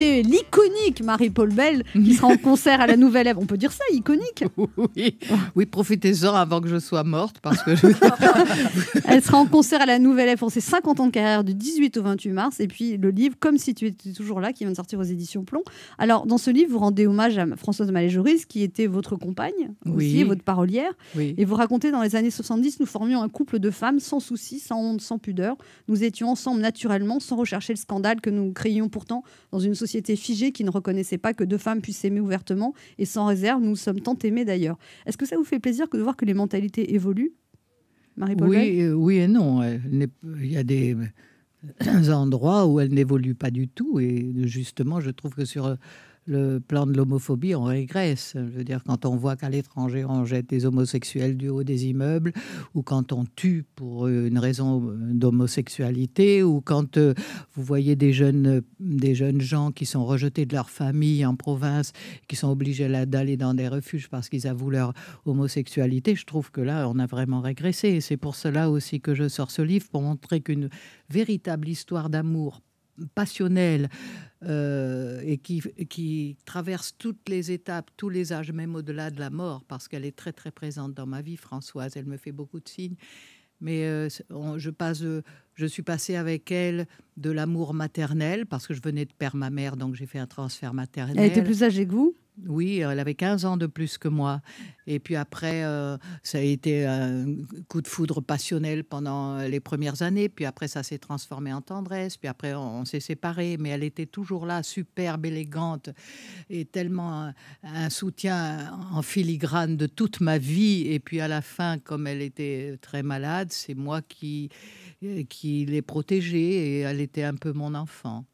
l'iconique Marie-Paul Bell qui sera en concert à la Nouvelle Ève. On peut dire ça, iconique Oui, profitez-en avant que je sois morte parce que je... Elle sera en concert à la Nouvelle Ève pour ses 50 ans de carrière du 18 au 28 mars et puis le livre Comme si tu étais toujours là qui vient de sortir aux éditions Plomb. Alors dans ce livre, vous rendez hommage à Françoise Malé-Joris qui était votre compagne aussi, votre parolière et vous racontez dans les années 70 nous formions un couple de femmes sans souci, sans honte, sans pudeur. Nous étions ensemble naturellement sans rechercher le scandale que nous créions pourtant dans une société société figée qui ne reconnaissait pas que deux femmes puissent s'aimer ouvertement et sans réserve. Nous sommes tant aimés d'ailleurs. Est-ce que ça vous fait plaisir de voir que les mentalités évoluent marie oui, euh, oui et non. Il y a des euh, endroits où elles n'évoluent pas du tout. Et justement, je trouve que sur euh, le plan de l'homophobie en régresse. Je veux dire, quand on voit qu'à l'étranger, on jette des homosexuels du haut des immeubles, ou quand on tue pour une raison d'homosexualité, ou quand euh, vous voyez des jeunes, des jeunes gens qui sont rejetés de leur famille en province, qui sont obligés d'aller dans des refuges parce qu'ils avouent leur homosexualité, je trouve que là, on a vraiment régressé. Et c'est pour cela aussi que je sors ce livre, pour montrer qu'une véritable histoire d'amour passionnelle, euh, et qui, qui, traverse toutes les étapes, tous les âges, même au-delà de la mort, parce qu'elle est très très présente dans ma vie, Françoise. Elle me fait beaucoup de signes. Mais euh, je, passe, euh, je suis passée avec elle de l'amour maternel, parce que je venais de perdre ma mère, donc j'ai fait un transfert maternel. Elle était plus âgée que vous oui, elle avait 15 ans de plus que moi. Et puis après, euh, ça a été un coup de foudre passionnel pendant euh, les premières années. Puis après, ça s'est transformé en tendresse. Puis après, on, s'est séparés. Mais elle était toujours là, superbe, élégante et tellement un, soutien en filigrane de toute ma vie. Et puis à la fin, comme elle était très malade, c'est moi qui, euh, qui l'ai protégée et elle était un peu mon enfant.